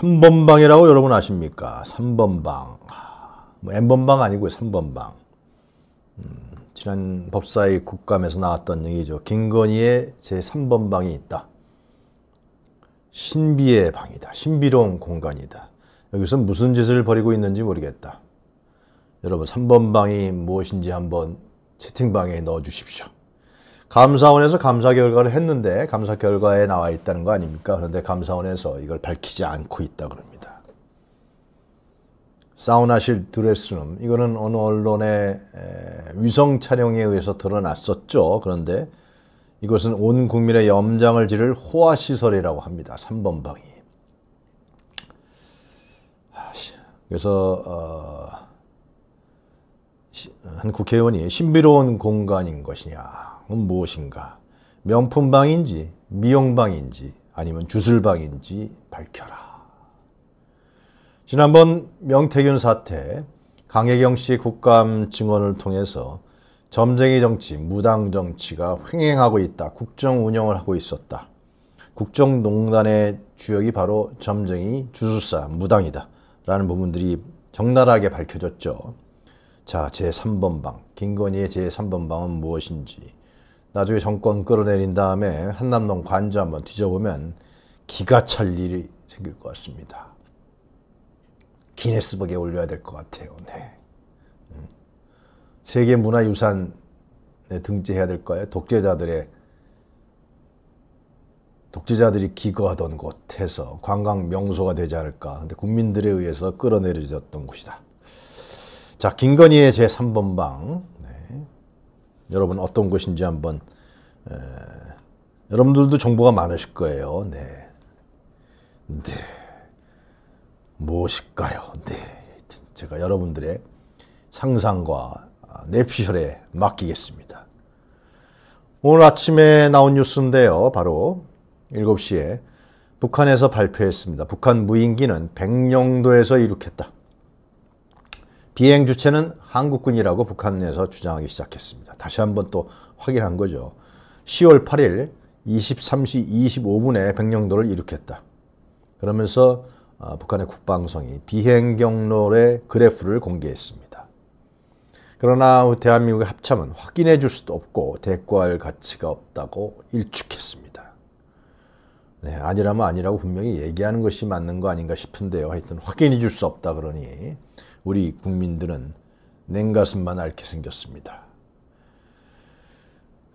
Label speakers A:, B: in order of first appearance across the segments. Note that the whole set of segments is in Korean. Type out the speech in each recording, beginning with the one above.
A: 3번방이라고 여러분 아십니까? 3번방. N번방 뭐 아니고요. 3번방. 음, 지난 법사위 국감에서 나왔던 얘기죠. 김건희의 제3번방이 있다. 신비의 방이다. 신비로운 공간이다. 여기서 무슨 짓을 벌이고 있는지 모르겠다. 여러분 3번방이 무엇인지 한번 채팅방에 넣어 주십시오. 감사원에서 감사 결과를 했는데 감사 결과에 나와 있다는 거 아닙니까? 그런데 감사원에서 이걸 밝히지 않고 있다 그럽니다. 사우나실 드레스룸 이거는 어느 언론의 위성 촬영에 의해서 드러났었죠. 그런데 이것은 온 국민의 염장을 지를 호화시설이라고 합니다. 3번 방이. 아, 그래서 어, 한 국회의원이 신비로운 공간인 것이냐 방은 무엇인가? 명품방인지 미용방인지 아니면 주술방인지 밝혀라. 지난번 명태균 사태 강혜경 씨 국감 증언을 통해서 점쟁이 정치, 무당 정치가 횡행하고 있다. 국정 운영을 하고 있었다. 국정농단의 주역이 바로 점쟁이, 주술사, 무당이다. 라는 부분들이 적나라하게 밝혀졌죠. 자, 제3번 방. 김건희의 제3번 방은 무엇인지. 나중에 정권 끌어내린 다음에 한남동 관저 한번 뒤져보면 기가 찰 일이 생길 것 같습니다. 기네스북에 올려야 될 것 같아요. 네. 음. 세계 문화유산에 등재해야 될 거예요. 독재자들의 독재자들이 기거하던 곳에서 관광 명소가 되지 않을까. 근데 국민들에 의해서 끌어내려졌던 곳이다. 자, 김건희의 제3번 방 여러분 어떤 것인지 한번 에, 여러분들도 정보가 많으실 거예요. 네. 네. 무엇일까요? 네. 제가 여러분들의 상상과 아, 내피셜에 맡기겠습니다. 오늘 아침에 나온 뉴스인데요. 바로 7시에 북한에서 발표했습니다. 북한 무인기는 백령도에서 이륙했다. 비행 주체는 한국군이라고 북한 내에서 주장하기 시작했습니다. 다시 한번 또 확인한 거죠. 10월 8일 23시 25분에 백령도를 일으켰다 그러면서 아, 북한의 국방성이 비행 경로의 그래프를 공개했습니다. 그러나 대한민국의 합참은 확인해 줄 수도 없고 대꾸할 가치가 없다고 일축했습니다. 네, 아니라면 아니라고 분명히 얘기하는 것이 맞는 거 아닌가 싶은데요. 하여튼 확인해 줄 수 없다 그러니 우리 국민들은 냉가슴만 앓게 생겼습니다.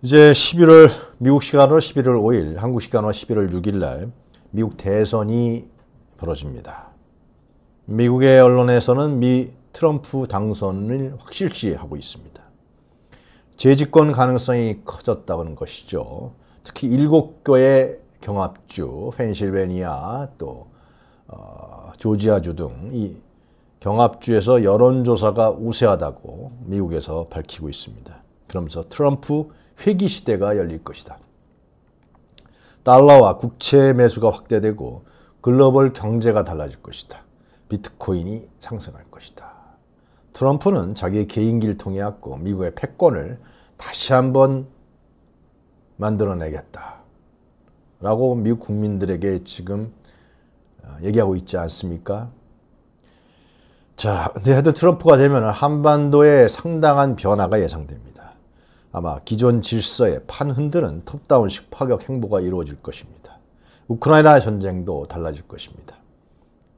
A: 이제 11월 미국 시간으로 11월 5일, 한국 시간으로 11월 6일 날 미국 대선이 벌어집니다. 미국의 언론에서는 미 트럼프 당선을 확실시 하고 있습니다. 재집권 가능성이 커졌다는 것이죠. 특히 일곱 개의 경합주, 펜실베니아, 또 어, 조지아주 등이 경합주에서 여론조사가 우세하다고 미국에서 밝히고 있습니다. 그러면서 트럼프 회기 시대가 열릴 것이다. 달러와 국채 매수가 확대되고 글로벌 경제가 달라질 것이다. 비트코인이 상승할 것이다. 트럼프는 자기의 개인기를 통해 갖고 미국의 패권을 다시 한번 만들어내겠다. 라고 미국 국민들에게 지금 어, 얘기하고 있지 않습니까? 자, 근데 하여튼 트럼프가 되면 한반도에 상당한 변화가 예상됩니다. 아마 기존 질서의 판 흔드는 톱다운식 파격 행보가 이루어질 것입니다. 우크라이나 전쟁도 달라질 것입니다.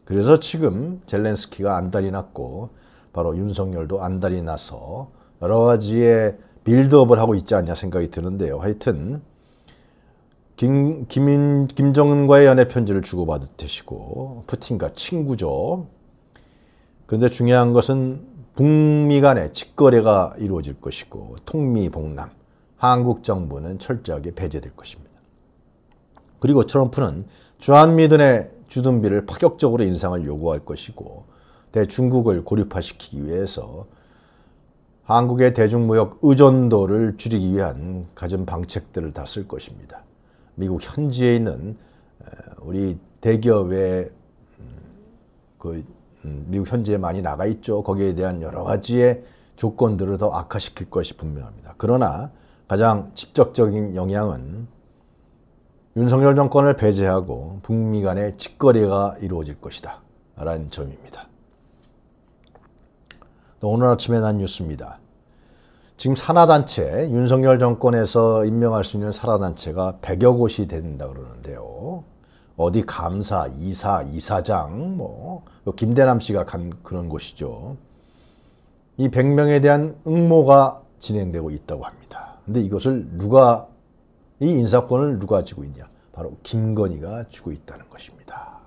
A: 그래서 지금 젤렌스키가 안달이 났고 바로 윤석열도 안달이 나서 여러 가지의 빌드업을 하고 있지 않냐 생각이 드는데요. 하여튼 김, 김 김정은과의 연애 편지를 주고받으시고 푸틴과 친구죠. 그런데 중요한 것은 북미 간의 직거래가 이루어질 것이고 통미 봉남, 한국 정부는 철저하게 배제될 것입니다. 그리고 트럼프는 주한미등의 주둔비를 파격적으로 인상을 요구할 것이고 대중국을 고립화시키기 위해서 한국의 대중무역 의존도를 줄이기 위한 가진 방책들을 다 쓸 것입니다. 미국 현지에 있는 우리 대기업의 음, 그 음, 미국 현지에 많이 나가 있죠. 거기에 대한 여러 가지의 조건들을 더 악화시킬 것이 분명합니다. 그러나 가장 직접적인 영향은 윤석열 정권을 배제하고 북미 간의 직거래가 이루어질 것이다. 라는 점입니다. 오늘 아침에 난 뉴스입니다. 지금 산하단체, 윤석열 정권에서 임명할 수 있는 산하단체가 100여 곳이 된다 그러는데요. 어디 감사, 이사, 이사장, 뭐 그 김대남 씨가 간 그런 곳이죠. 이 100명에 대한 응모가 진행되고 있다고 합니다. 근데 이것을 누가 이 인사권을 누가 지고 있냐? 바로 김건희가 주고 있다는 것입니다.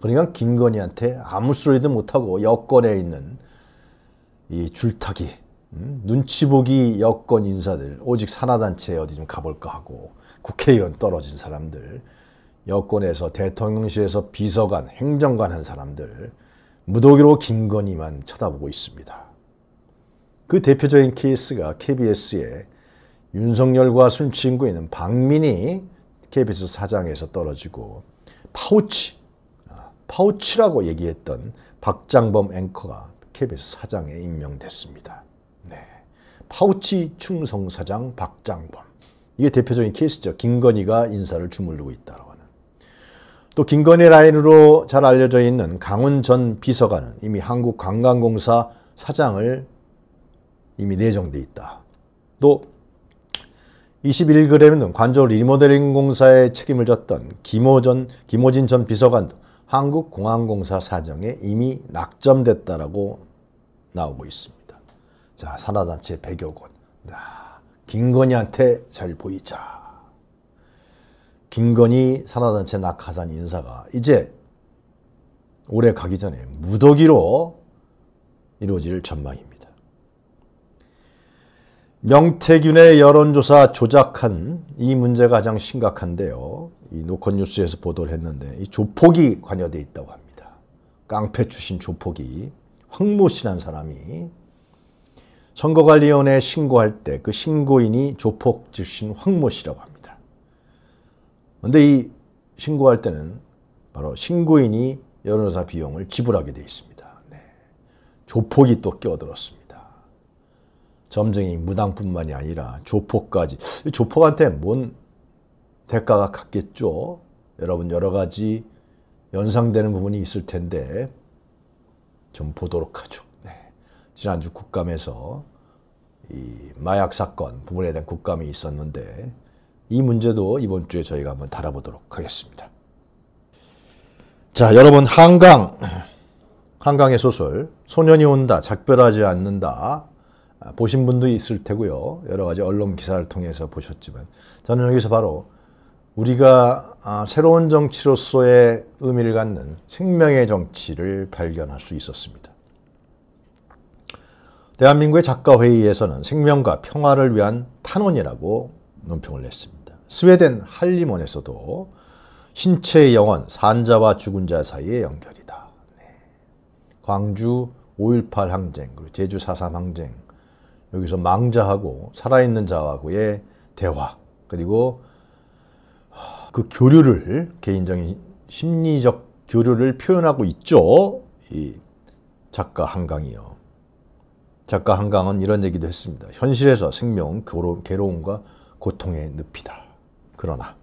A: 그러니까 김건희한테 아무 소리도 못하고 여권에 있는 이 줄타기, 음? 눈치 보기 여권 인사들, 오직 산하단체 어디 좀 가볼까 하고 국회의원 떨어진 사람들, 여권에서 대통령실에서 비서관, 행정관 한 사람들 무더기로 김건희만 쳐다보고 있습니다. 그 대표적인 케이스가 KBS의 윤석열과 술 친구 있는 박민희 KBS 사장에서 떨어지고 파우치, 아, 파우치라고 얘기했던 박장범 앵커가 KBS 사장에 임명됐습니다. 네. 파우치 충성 사장 박장범. 이게 대표적인 케이스죠. 김건희가 인사를 주무르고 있다. 또 김건희 라인으로 잘 알려져 있는 강훈 전 비서관은 이미 한국관광공사 사장을 이미 내정돼 있다. 또 21그램은 관저 리모델링 공사에 책임을 졌던 김호전, 김호진 전 비서관도 한국공항공사 사정에 이미 낙점됐다라고 나오고 있습니다. 자, 산하단체 100여 곳. 김건희한테 잘 보이자. 김건희 산하단체 낙하산 인사가 이제 올해 가기 전에 무더기로 이루어질 전망입니다. 명태균의 여론조사 조작한 이 문제가 가장 심각한데요. 이 노컷뉴스에서 보도를 했는데 이 조폭이 관여돼 있다고 합니다. 깡패 출신 조폭이 황모 씨란 사람이 선거관리위원회에 신고할 때 그 신고인이 조폭 출신 황모 씨라고 합니다. 그런데이 신고할 때는 바로 신고인이 여론조사 비용을 지불하게 되어 있습니다. 네. 조폭이 또 끼어들었습니다. 점쟁이 무당뿐만이 아니라 조폭까지. 조폭한테 뭔 대가가 같겠죠? 여러분 여러 가지 연상되는 부분이 있을 텐데 좀 보도록 하죠. 네. 지난주 국감에서 이 마약 사건 부분에 대한 국감이 있었는데 이 문제도 이번 주에 저희가 한번 다뤄보도록 하겠습니다. 자, 여러분 한강 한강의 소설 소년이 온다 작별하지 않는다 아, 보신 분도 있을 테고요. 여러 가지 언론 기사를 통해서 보셨지만 저는 여기서 바로 우리가 아, 새로운 정치로서의 의미를 갖는 생명의 정치를 발견할 수 있었습니다. 대한민국의 작가회의에서는 생명과 평화를 위한 탄원이라고 논평을 냈습니다. 스웨덴 할리몬에서도 신체의 영혼, 산자와 죽은 자 사이의 연결이다. 네. 광주 5.18 항쟁, 그리고 제주 4.3 항쟁, 여기서 망자하고 살아있는 자하고의 대화, 그리고 그 교류를, 개인적인 심리적 교류를 표현하고 있죠. 이 작가 한강이요. 작가 한강은 이런 얘기도 했습니다. 현실에서 생명 괴로움과 고통의 늪이다. 그러나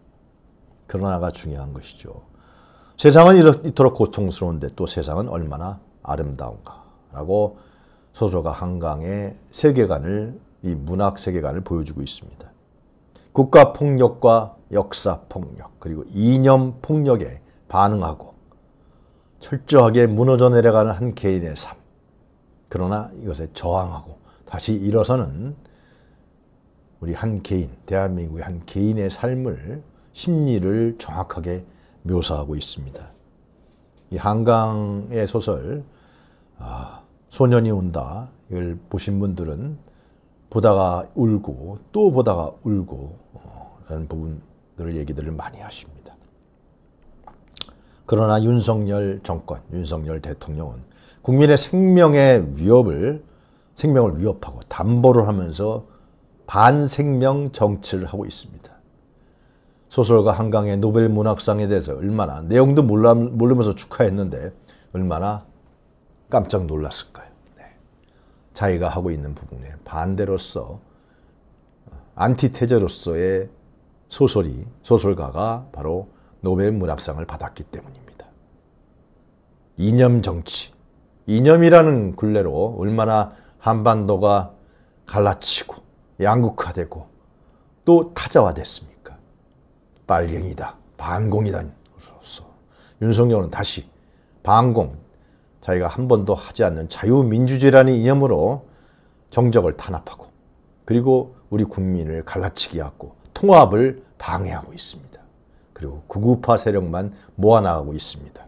A: 그러나가 중요한 것이죠. 세상은 이토록 고통스러운데 또 세상은 얼마나 아름다운가라고 소설가 한강의 세계관을 이 문학 세계관을 보여주고 있습니다. 국가 폭력과 역사 폭력 그리고 이념 폭력에 반응하고 철저하게 무너져 내려가는 한 개인의 삶 그러나 이것에 저항하고 다시 일어서는 우리 한 개인, 대한민국의 한 개인의 삶을, 심리를 정확하게 묘사하고 있습니다. 이 한강의 소설, 아, 소년이 온다, 이걸 보신 분들은 보다가 울고 또 보다가 울고 어, 라는 부분들을 얘기들을 많이 하십니다. 그러나 윤석열 정권, 윤석열 대통령은 국민의 생명의 위협을 생명을 위협하고 담보를 하면서 반생명 정치를 하고 있습니다. 소설가 한강의 노벨 문학상에 대해서 얼마나 내용도 몰라, 모르면서 축하했는데 얼마나 깜짝 놀랐을까요? 네. 자기가 하고 있는 부분에 반대로서 어, 안티테제로서의 소설이 소설가가 바로 노벨 문학상을 받았기 때문입니다. 이념 정치, 이념이라는 굴레로 얼마나 한반도가 갈라치고 양극화되고 또 타자화됐습니까? 빨갱이다, 반공이다 윤석열은 다시 반공, 자기가 한 번도 하지 않는 자유민주주의라는 이념으로 정적을 탄압하고 그리고 우리 국민을 갈라치기 하고 통합을 방해하고 있습니다. 그리고 구구파 세력만 모아나가고 있습니다.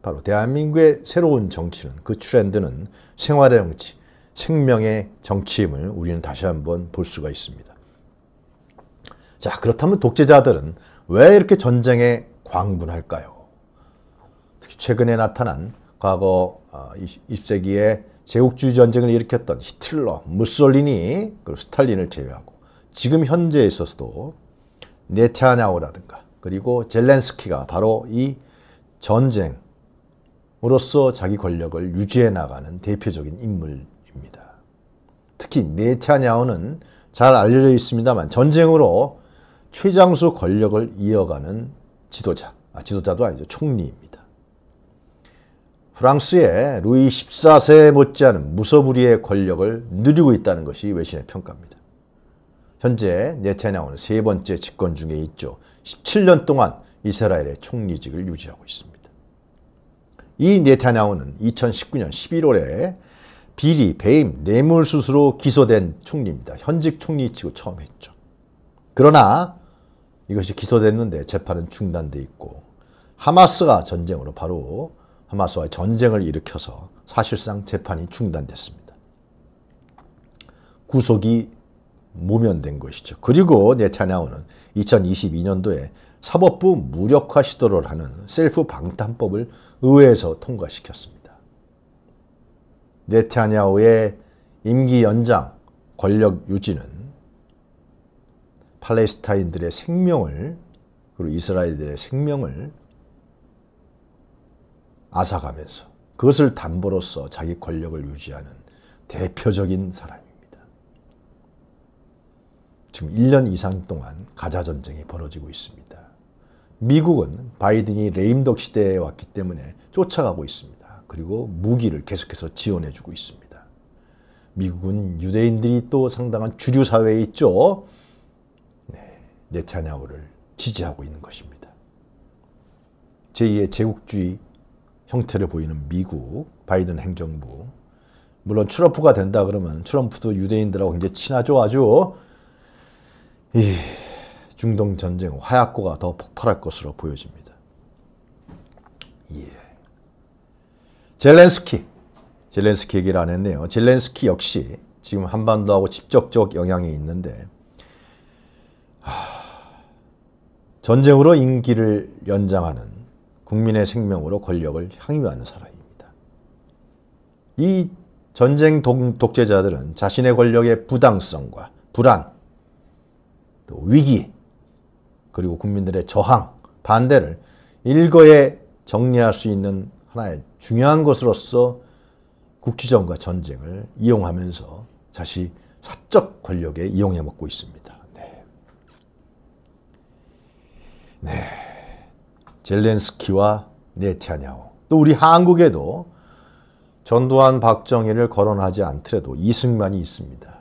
A: 바로 대한민국의 새로운 정치는 그 트렌드는 생활의 정치, 생명의 정치임을 우리는 다시 한번 볼 수가 있습니다. 자, 그렇다면 독재자들은 왜 이렇게 전쟁에 광분할까요? 특히 최근에 나타난 과거 20세기에 어, 제국주의 전쟁을 일으켰던 히틀러, 무솔리니, 그리고 스탈린을 제외하고 지금 현재에 서도 네타냐오라든가 그리고 젤렌스키가 바로 이 전쟁으로서 자기 권력을 유지해 나가는 대표적인 인물 특히 네타냐후는 잘 알려져 있습니다만 전쟁으로 최장수 권력을 이어가는 지도자, 아, 지도자도 아니죠. 총리입니다. 프랑스의 루이 14세 못지않은 무서부리의 권력을 누리고 있다는 것이 외신의 평가입니다. 현재 네타냐후는 세 번째 집권 중에 있죠. 17년 동안 이스라엘의 총리직을 유지하고 있습니다. 이 네타냐후는 2019년 11월에 비리, 배임, 뇌물수수로 기소된 총리입니다. 현직 총리치고 처음 했죠. 그러나 이것이 기소됐는데 재판은 중단돼 있고 하마스가 전쟁으로 바로 하마스와 전쟁을 일으켜서 사실상 재판이 중단됐습니다. 구속이 모면된 것이죠. 그리고 네타냐후는 2022년도에 사법부 무력화 시도를 하는 셀프 방탄법을 의회에서 통과시켰습니다. 네타냐후의 임기 연장, 권력 유지는 팔레스타인들의 생명을 그리고 이스라엘들의 생명을 앗아가면서 그것을 담보로써 자기 권력을 유지하는 대표적인 사람입니다. 지금 1년 이상 동안 가자 전쟁이 벌어지고 있습니다. 미국은 바이든이 레임덕 시대에 왔기 때문에 쫓아가고 있습니다. 그리고 무기를 계속해서 지원해주고 있습니다. 미국은 유대인들이 또 상당한 주류 사회에 있죠. 네, 네타냐후를 지지하고 있는 것입니다. 제2의 제국주의 형태를 보이는 미국 바이든 행정부 물론 트럼프가 된다 그러면 트럼프도 유대인들하고 굉장 친하죠 아주 이 중동 전쟁 화약고가 더 폭발할 것으로 보여집니다. 예. 젤렌스키. 젤렌스키 얘기를 안 했네요. 젤렌스키 역시 지금 한반도하고 직접적 영향이 있는데 하... 전쟁으로 임기를 연장하는 국민의 생명으로 권력을 향유하는 사람입니다. 이 전쟁 독, 재자들은 자신의 권력의 부당성과 불안, 또 위기, 그리고 국민들의 저항, 반대를 일거에 정리할 수 있는 하나의 중요한 것으로서 국지전과 전쟁을 이용하면서 다시 사적 권력에 이용해 먹고 있습니다. 네. 네. 젤렌스키와 네타냐후. 또 우리 한국에도 전두환 박정희를 거론하지 않더라도 이승만이 있습니다.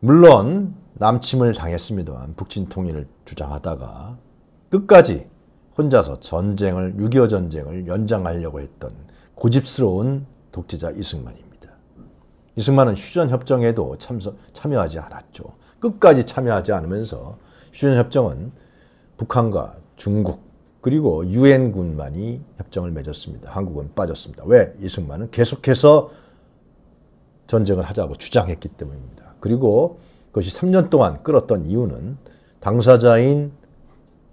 A: 물론 남침을 당했습니다만 북진 통일을 주장하다가 끝까지 혼자서 전쟁을 6.25 전쟁을 연장하려고 했던 고집스러운 독재자 이승만입니다. 이승만은 휴전협정에도 참서, 참여하지 않았죠. 끝까지 참여하지 않으면서 휴전협정은 북한과 중국 그리고 유엔군만이 협정을 맺었습니다. 한국은 빠졌습니다. 왜? 이승만은 계속해서 전쟁을 하자고 주장했기 때문입니다. 그리고 그것이 3년 동안 끌었던 이유는 당사자인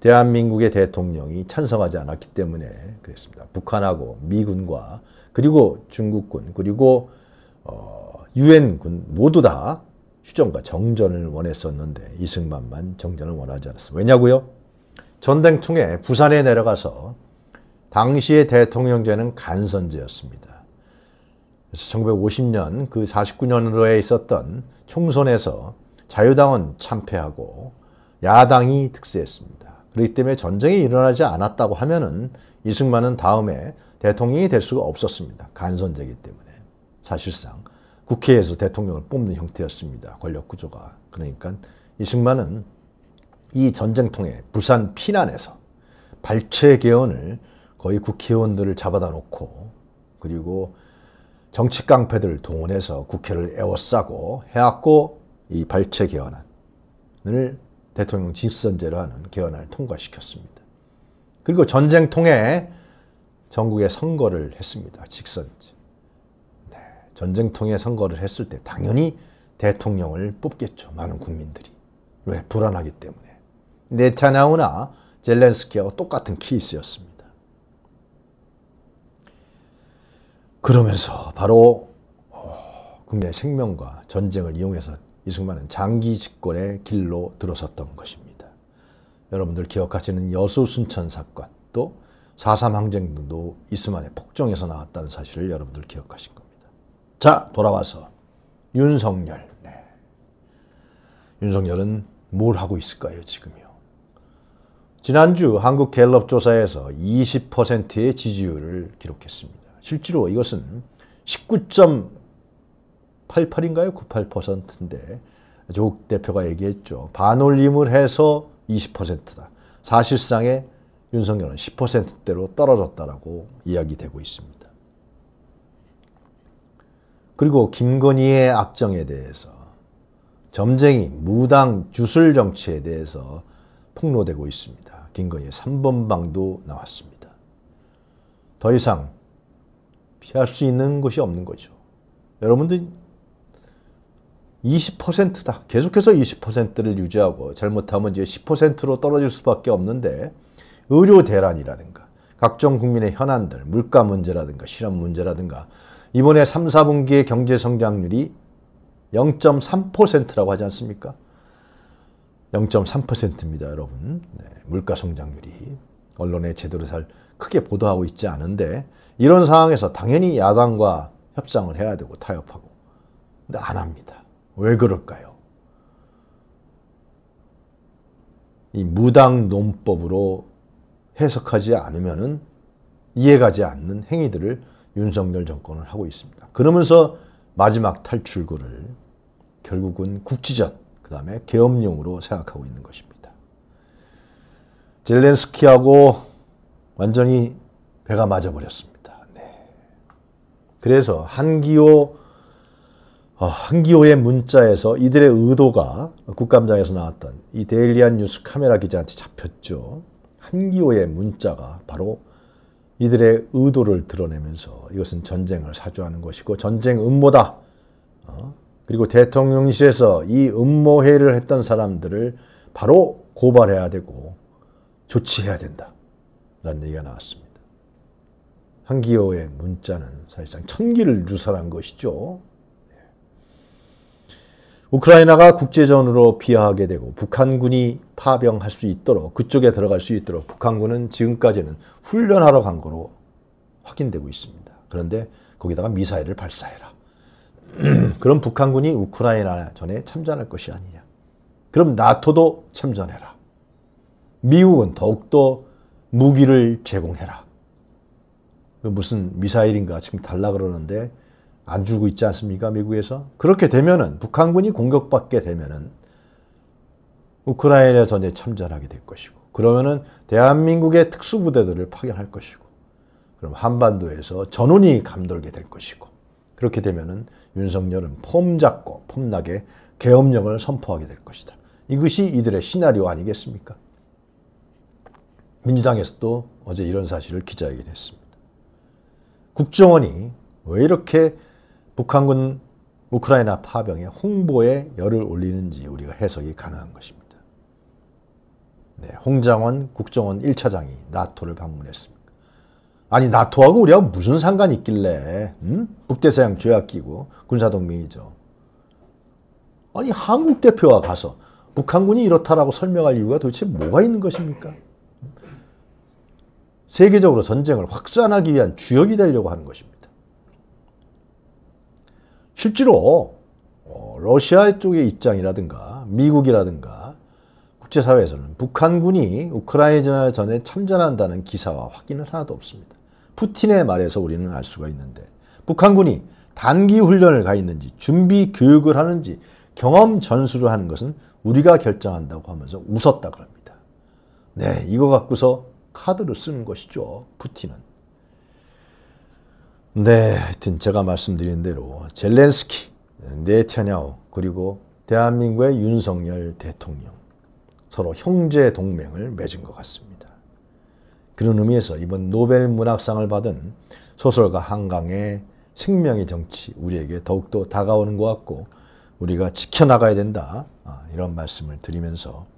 A: 대한민국의 대통령이 찬성하지 않았기 때문에 그랬습니다. 북한하고 미군과 그리고 중국군 그리고 어, 유엔군 어, 모두 다 휴전과 정전을 원했었는데 이승만만 정전을 원하지 않았습니 왜냐고요? 전쟁통에 부산에 내려가서 당시의 대통령제는 간선제였습니다. 그래서 1950년 그4 9년으로 있었던 총선에서 자유당은 참패하고 야당이 득세했습니다. 그렇기 때문에 전쟁이 일어나지 않았다고 하면은 이승만은 다음에 대통령이 될 수가 없었습니다. 간선제기 때문에 사실상 국회에서 대통령을 뽑는 형태였습니다. 권력 구조가 그러니까 이승만은 이 전쟁통에 부산 피난에서 발췌 개헌을 거의 국회의원들을 잡아다 놓고 그리고 정치 깡패들을 동원해서 국회를 에워싸고 해왔고 이 발췌 개헌안을 대통령 직선제로 하는 개헌안을 통과시켰습니다. 그리고 전쟁 통해 전국에 선거를 했습니다. 직선제. 네, 전쟁 통해 선거를 했을 때 당연히 대통령을 뽑겠죠. 많은 국민들이. 왜? 불안하기 때문에. 네타냐우나 젤렌스키하고 똑같은 케이스였습니다. 그러면서 바로 어, 국내 생명과 전쟁을 이용해서 이승만은 장기 집권의 길로 들어섰던 것입니다. 여러분들 기억하시는 여수 순천 사건 또4.3 항쟁 등도 이승만의 폭정에서 나왔다는 사실을 여러분들 기억하신 겁니다. 자 돌아와서 윤석열 네. 윤석열은 뭘 하고 있을까요 지금요? 지난주 한국 갤럽 조사에서 20%의 지지율을 기록했습니다. 실제로 이것은 19. 88인가요? 98%인데 조국 대표가 얘기했죠. 반올림을 해서 20%다. 사실상의 윤석열은 10%대로 떨어졌다라고 이야기되고 있습니다. 그리고 김건희의 악정에 대해서 점쟁이, 무당, 주술 정치에 대해서 폭로되고 있습니다. 김건희의 3번방도 나왔습니다. 더 이상 피할 수 있는 곳이 없는 거죠. 여러분들 20%다. 계속해서 20%를 유지하고 잘못하면 이제 10%로 떨어질 수밖에 없는데 의료 대란이라든가 각종 국민의 현안들, 물가 문제라든가 실업 문제라든가 이번에 3, 4분기의 경제 성장률이 0.3%라고 하지 않습니까? 0.3%입니다, 여러분. 네, 물가 성장률이 언론에 제대로 잘 크게 보도하고 있지 않은데 이런 상황에서 당연히 야당과 협상을 해야 되고 타협하고 근데 안 합니다. 왜 그럴까요? 이 무당 논법으로 해석하지 않으면 이해가지 않는 행위들을 윤석열 정권은 하고 있습니다. 그러면서 마지막 탈출구를 결국은 국지전, 그 다음에 계엄령으로 생각하고 있는 것입니다. 젤렌스키하고 완전히 배가 맞아버렸습니다. 네. 그래서 한기호 아, 한기호의 문자에서 이들의 의도가 국감장에서 나왔던 이 데일리안 뉴스 카메라 기자한테 잡혔죠. 한기호의 문자가 바로 이들의 의도를 드러내면서 이것은 전쟁을 사주하는 것이고 전쟁 음모다. 어? 그리고 대통령실에서 이 음모회의를 했던 사람들을 바로 고발해야 되고 조치해야 된다. 라는 얘기가 나왔습니다. 한기호의 문자는 사실상 천기를 유산한 것이죠. 우크라이나가 국제전으로 비하하게 되고 북한군이 파병할 수 있도록 그쪽에 들어갈 수 있도록 북한군은 지금까지는 훈련하러 간 거로 확인되고 있습니다. 그런데 거기다가 미사일을 발사해라. 그럼 북한군이 우크라이나 전에 참전할 것이 아니냐. 그럼 나토도 참전해라. 미국은 더욱더 무기를 제공해라. 그 무슨 미사일인가 지금 달라 그러는데 안 주고 있지 않습니까? 미국에서. 그렇게 되면은 북한군이 공격받게 되면은 우크라이나 에 전에 참전하게 될 것이고 그러면은 대한민국의 특수부대들을 파견할 것이고 그럼 한반도에서 전운이 감돌게 될 것이고 그렇게 되면은 윤석열은 폼 잡고 폼나게 계엄령을 선포하게 될 것이다. 이것이 이들의 시나리오 아니겠습니까? 민주당에서도 어제 이런 사실을 기자회견했습니다. 국정원이 왜 이렇게 북한군 우크라이나 파병의 홍보에 열을 올리는지 우리가 해석이 가능한 것입니다. 네, 홍장원 국정원 1차장이 나토를 방문했습니다. 아니 나토하고 우리하고 무슨 상관이 있길래 음? 북대서양 조약 끼고 군사동맹이죠. 아니 한국 대표가 가서 북한군이 이렇다라고 설명할 이유가 도대체 뭐가 있는 것입니까? 세계적으로 전쟁을 확산하기 위한 주역이 되려고 하는 것입니다. 실제로 어, 러시아 쪽의 입장이라든가 미국이라든가 국제사회에서는 북한군이 우크라이나 전에 참전한다는 기사와 확인은 하나도 없습니다. 푸틴의 말에서 우리는 알 수가 있는데 북한군이 단기 훈련을 가 있는지 준비 교육을 하는지 경험 전수를 하는 것은 우리가 결정한다고 하면서 웃었다 그럽니다. 네, 이거 갖고서 카드를 쓰는 것이죠. 푸틴은. 네, 하여튼 제가 말씀드린 대로 젤렌스키, 네타냐오 그리고 대한민국의 윤석열 대통령 서로 형제 동맹을 맺은 것 같습니다. 그런 의미에서 이번 노벨 문학상을 받은 소설가 한강의 생명의 정치 우리에게 더욱더 다가오는 것 같고 우리가 지켜나가야 된다 아, 이런 말씀을 드리면서